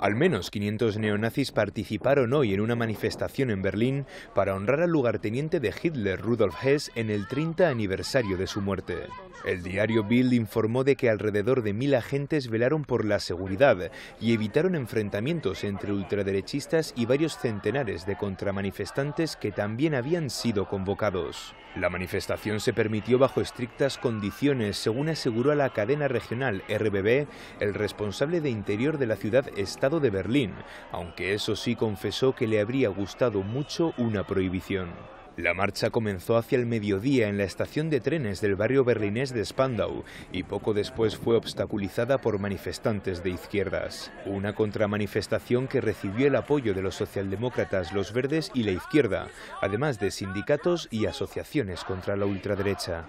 Al menos 500 neonazis participaron hoy en una manifestación en Berlín para honrar al lugarteniente de Hitler Rudolf Hess en el 30 aniversario de su muerte. El diario Bild informó de que alrededor de mil agentes velaron por la seguridad y evitaron enfrentamientos entre ultraderechistas y varios centenares de contramanifestantes que también habían sido convocados. La manifestación se permitió bajo estrictas condiciones, según aseguró a la cadena regional RBB el responsable de Interior de la ciudad Estado de Berlín, aunque eso sí confesó que le habría gustado mucho una prohibición. La marcha comenzó hacia el mediodía en la estación de trenes del barrio berlinés de Spandau y poco después fue obstaculizada por manifestantes de izquierdas. Una contramanifestación que recibió el apoyo de los socialdemócratas, los verdes y la izquierda, además de sindicatos y asociaciones contra la ultraderecha.